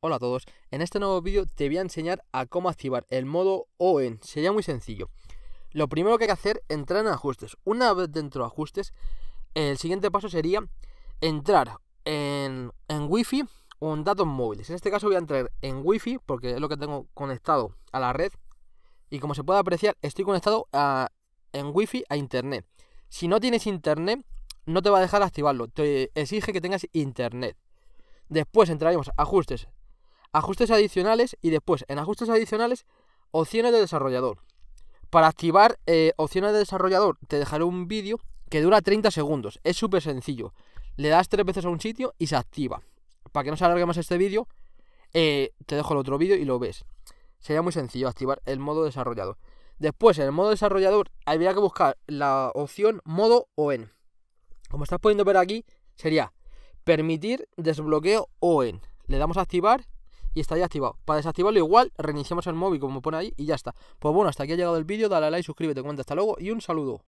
Hola a todos, en este nuevo vídeo te voy a enseñar a cómo activar el modo ON, sería muy sencillo. Lo primero que hay que hacer, es entrar en ajustes. Una vez dentro de ajustes, el siguiente paso sería entrar en, wifi o en datos móviles. En este caso voy a entrar en wifi porque es lo que tengo conectado a la red. Y como se puede apreciar, estoy conectado a, en wifi a Internet. Si no tienes Internet, no te va a dejar activarlo. Te exige que tengas Internet. Después entraremos a ajustes ajustes adicionales y después en ajustes adicionales opciones de desarrollador. Para activar eh, opciones de desarrollador te dejaré un vídeo que dura 30 segundos, es súper sencillo. Le das tres veces a un sitio y se activa. Para que no se alargue más este vídeo, eh, te dejo el otro vídeo y lo ves. Sería muy sencillo activar el modo desarrollador. Después, en el modo desarrollador, habría que buscar la opción modo OEN Como estás pudiendo ver aquí, sería permitir desbloqueo OEN, Le damos a activar y estaría activado. Para desactivarlo igual, reiniciamos el móvil como pone ahí y ya está. Pues bueno, hasta aquí ha llegado el vídeo, dale a like, suscríbete, comenta, hasta luego y un saludo.